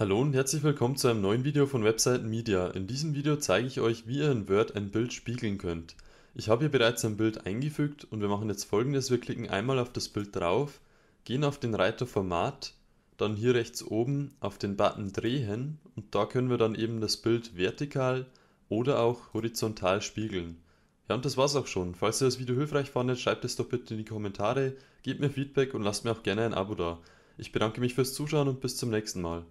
Hallo und herzlich willkommen zu einem neuen Video von Webseiten Media. In diesem Video zeige ich euch, wie ihr in Word ein Bild spiegeln könnt. Ich habe hier bereits ein Bild eingefügt und wir machen jetzt folgendes. Wir klicken einmal auf das Bild drauf, gehen auf den Reiter Format, dann hier rechts oben auf den Button Drehen und da können wir dann eben das Bild vertikal oder auch horizontal spiegeln. Ja, und das war's auch schon. Falls ihr das Video hilfreich fandet, schreibt es doch bitte in die Kommentare, gebt mir Feedback und lasst mir auch gerne ein Abo da. Ich bedanke mich fürs Zuschauen und bis zum nächsten Mal.